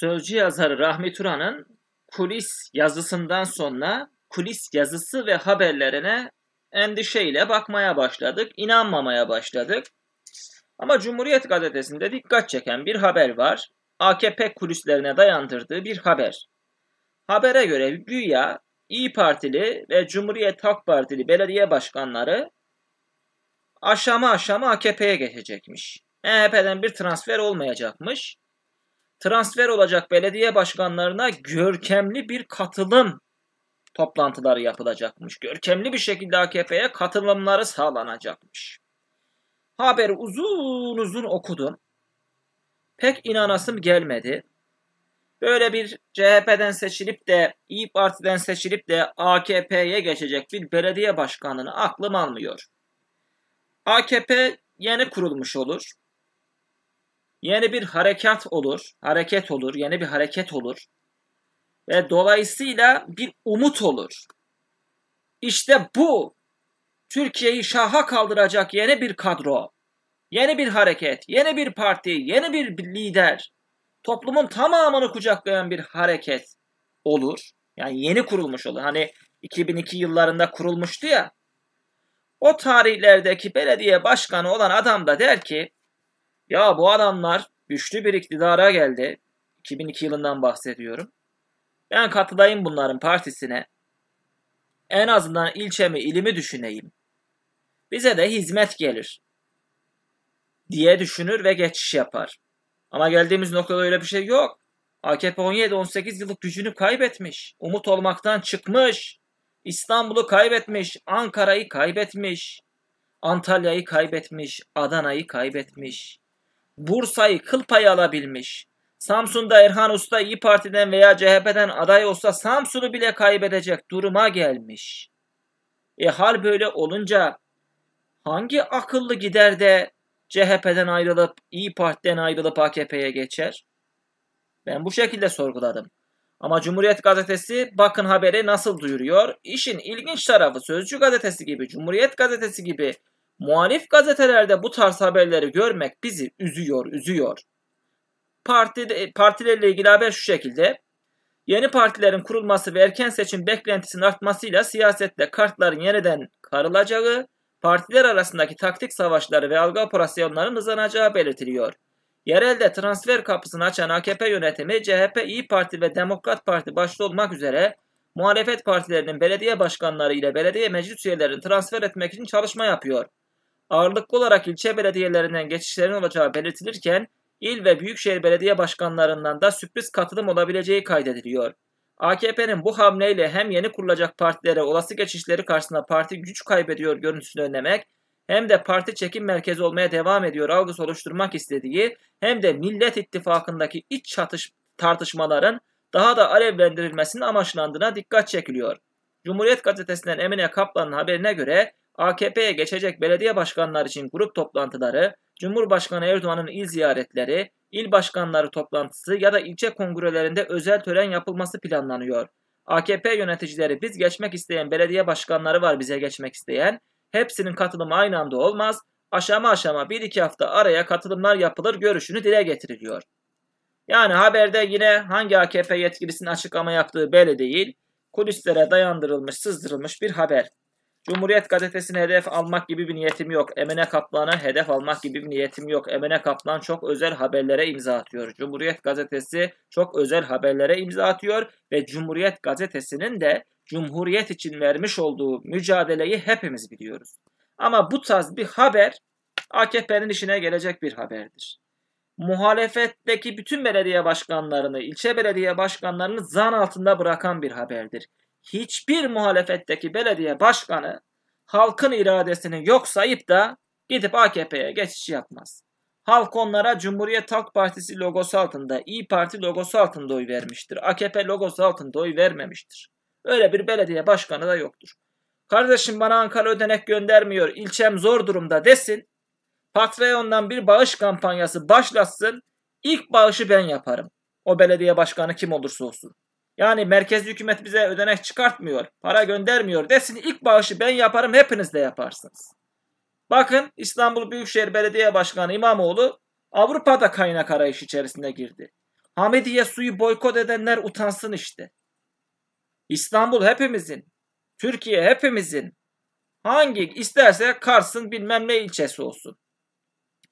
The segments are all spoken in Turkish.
Sözcü yazarı Rahmi Turan'ın kulis yazısından sonra kulis yazısı ve haberlerine endişeyle bakmaya başladık, inanmamaya başladık. Ama Cumhuriyet gazetesinde dikkat çeken bir haber var. AKP kulislerine dayandırdığı bir haber. Habere göre güya İyi Partili ve Cumhuriyet Halk Partili belediye başkanları aşama aşama AKP'ye geçecekmiş. MHP'den bir transfer olmayacakmış transfer olacak belediye başkanlarına görkemli bir katılım toplantıları yapılacakmış. Görkemli bir şekilde AKP'ye katılımları sağlanacakmış. Haberi uzun uzun okudum. Pek inanasım gelmedi. Böyle bir CHP'den seçilip de İyi Parti'den seçilip de AKP'ye geçecek bir belediye başkanını aklım almıyor. AKP yeni kurulmuş olur yeni bir harekat olur, hareket olur, yeni bir hareket olur ve dolayısıyla bir umut olur. İşte bu Türkiye'yi şaha kaldıracak yeni bir kadro, yeni bir hareket, yeni bir parti, yeni bir lider, toplumun tamamını kucaklayan bir hareket olur. Yani yeni kurulmuş olur. Hani 2002 yıllarında kurulmuştu ya. O tarihlerdeki belediye başkanı olan adam da der ki ya bu adamlar güçlü bir iktidara geldi. 2002 yılından bahsediyorum. Ben katılayım bunların partisine. En azından ilçemi, ilimi düşüneyim. Bize de hizmet gelir. Diye düşünür ve geçiş yapar. Ama geldiğimiz noktada öyle bir şey yok. AKP 17-18 yıllık gücünü kaybetmiş. Umut olmaktan çıkmış. İstanbul'u kaybetmiş. Ankara'yı kaybetmiş. Antalya'yı kaybetmiş. Adana'yı kaybetmiş. Bursa'yı kıl payı alabilmiş. Samsun'da Erhan Usta İyi Parti'den veya CHP'den aday olsa Samsun'u bile kaybedecek duruma gelmiş. E hal böyle olunca hangi akıllı gider de CHP'den ayrılıp İyi Parti'den ayrılıp AKP'ye geçer? Ben bu şekilde sorguladım. Ama Cumhuriyet Gazetesi bakın haberi nasıl duyuruyor? İşin ilginç tarafı Sözcü Gazetesi gibi, Cumhuriyet Gazetesi gibi Muhalif gazetelerde bu tarz haberleri görmek bizi üzüyor, üzüyor. Parti, partilerle ilgili haber şu şekilde. Yeni partilerin kurulması ve erken seçim beklentisinin artmasıyla siyasette kartların yeniden karılacağı, partiler arasındaki taktik savaşları ve algı operasyonlarının hızlanacağı belirtiliyor. Yerelde transfer kapısını açan AKP yönetimi CHP, İyi Parti ve Demokrat Parti başta olmak üzere muhalefet partilerinin belediye başkanları ile belediye meclis üyelerini transfer etmek için çalışma yapıyor ağırlıklı olarak ilçe belediyelerinden geçişlerin olacağı belirtilirken il ve büyükşehir belediye başkanlarından da sürpriz katılım olabileceği kaydediliyor. AKP'nin bu hamleyle hem yeni kurulacak partilere olası geçişleri karşısında parti güç kaybediyor görüntüsünü önlemek hem de parti çekim merkezi olmaya devam ediyor algısı oluşturmak istediği hem de Millet İttifakı'ndaki iç çatış tartışmaların daha da alevlendirilmesinin amaçlandığına dikkat çekiliyor. Cumhuriyet gazetesinden Emine Kaplan'ın haberine göre AKP'ye geçecek belediye başkanları için grup toplantıları, Cumhurbaşkanı Erdoğan'ın il ziyaretleri, il başkanları toplantısı ya da ilçe kongrelerinde özel tören yapılması planlanıyor. AKP yöneticileri biz geçmek isteyen belediye başkanları var bize geçmek isteyen. Hepsinin katılımı aynı anda olmaz. Aşama aşama 1-2 hafta araya katılımlar yapılır görüşünü dile getiriliyor. Yani haberde yine hangi AKP yetkilisinin açıklama yaptığı belli değil. Kulislere dayandırılmış, sızdırılmış bir haber. Cumhuriyet gazetesine hedef almak gibi bir niyetim yok. Emine Kaplan'a hedef almak gibi bir niyetim yok. Emine Kaplan çok özel haberlere imza atıyor. Cumhuriyet gazetesi çok özel haberlere imza atıyor ve Cumhuriyet gazetesinin de Cumhuriyet için vermiş olduğu mücadeleyi hepimiz biliyoruz. Ama bu tarz bir haber AKP'nin işine gelecek bir haberdir. Muhalefetteki bütün belediye başkanlarını, ilçe belediye başkanlarını zan altında bırakan bir haberdir hiçbir muhalefetteki belediye başkanı halkın iradesini yok sayıp da gidip AKP'ye geçiş yapmaz. Halk onlara Cumhuriyet Halk Partisi logosu altında, İyi Parti logosu altında oy vermiştir. AKP logosu altında oy vermemiştir. Öyle bir belediye başkanı da yoktur. Kardeşim bana Ankara ödenek göndermiyor, ilçem zor durumda desin. Patreon'dan bir bağış kampanyası başlasın. İlk bağışı ben yaparım. O belediye başkanı kim olursa olsun. Yani merkez hükümet bize ödenek çıkartmıyor, para göndermiyor desin ilk bağışı ben yaparım hepiniz de yaparsınız. Bakın İstanbul Büyükşehir Belediye Başkanı İmamoğlu Avrupa'da kaynak arayış içerisinde girdi. Hamidiye suyu boykot edenler utansın işte. İstanbul hepimizin, Türkiye hepimizin. Hangi isterse Kars'ın bilmem ne ilçesi olsun.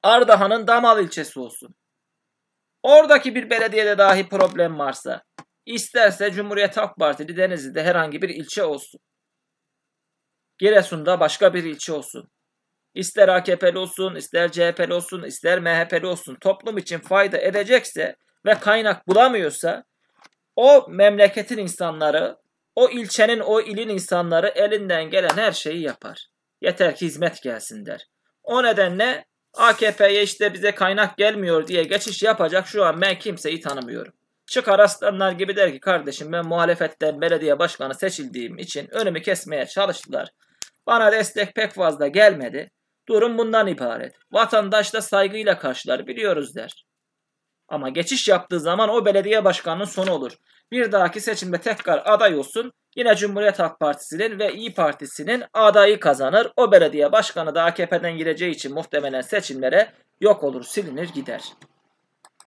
Ardahan'ın Damal ilçesi olsun. Oradaki bir belediyede dahi problem varsa İsterse Cumhuriyet Halk Partili Denizli'de herhangi bir ilçe olsun. Giresun'da başka bir ilçe olsun. İster AKP'li olsun, ister CHP'li olsun, ister MHP'li olsun toplum için fayda edecekse ve kaynak bulamıyorsa o memleketin insanları, o ilçenin, o ilin insanları elinden gelen her şeyi yapar. Yeter ki hizmet gelsin der. O nedenle AKP'ye işte bize kaynak gelmiyor diye geçiş yapacak şu an ben kimseyi tanımıyorum. Çıkar aslanlar gibi der ki kardeşim ben muhalefetten belediye başkanı seçildiğim için önümü kesmeye çalıştılar. Bana destek pek fazla gelmedi. Durum bundan ibaret. Vatandaş da saygıyla karşılar biliyoruz der. Ama geçiş yaptığı zaman o belediye başkanının sonu olur. Bir dahaki seçimde tekrar aday olsun. Yine Cumhuriyet Halk Partisi'nin ve İyi Partisi'nin adayı kazanır. O belediye başkanı da AKP'den gireceği için muhtemelen seçimlere yok olur, silinir gider.